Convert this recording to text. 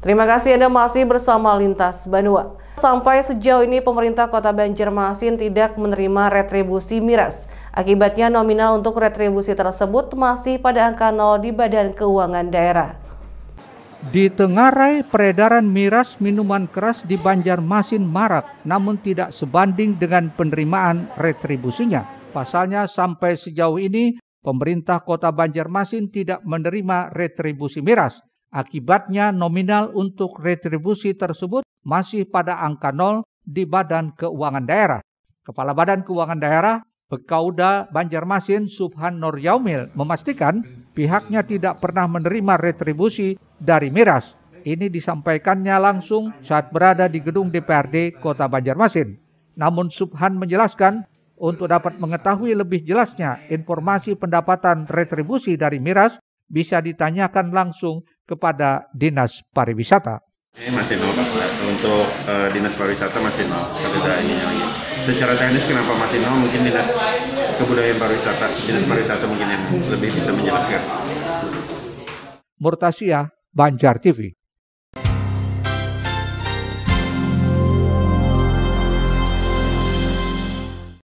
Terima kasih Anda masih bersama Lintas Banua. Sampai sejauh ini pemerintah kota Banjarmasin tidak menerima retribusi miras. Akibatnya nominal untuk retribusi tersebut masih pada angka nol di Badan Keuangan Daerah. Di Ditengarai peredaran miras minuman keras di Banjarmasin marak, namun tidak sebanding dengan penerimaan retribusinya. Pasalnya sampai sejauh ini pemerintah kota Banjarmasin tidak menerima retribusi miras. Akibatnya nominal untuk retribusi tersebut masih pada angka nol di Badan Keuangan Daerah. Kepala Badan Keuangan Daerah Bekauda Banjarmasin Subhan Nur Yaumil memastikan pihaknya tidak pernah menerima retribusi dari miras. Ini disampaikannya langsung saat berada di gedung DPRD Kota Banjarmasin. Namun Subhan menjelaskan untuk dapat mengetahui lebih jelasnya informasi pendapatan retribusi dari miras bisa ditanyakan langsung kepada Dinas Pariwisata. Ini masih nol Pak, untuk uh, Dinas Pariwisata masih nol, ini ininya lagi. Secara teknis kenapa masih nol, mungkin Dinas Kebudayaan Pariwisata, Dinas Pariwisata mungkin yang lebih bisa menjelaskan. Murtasia, Banjar TV.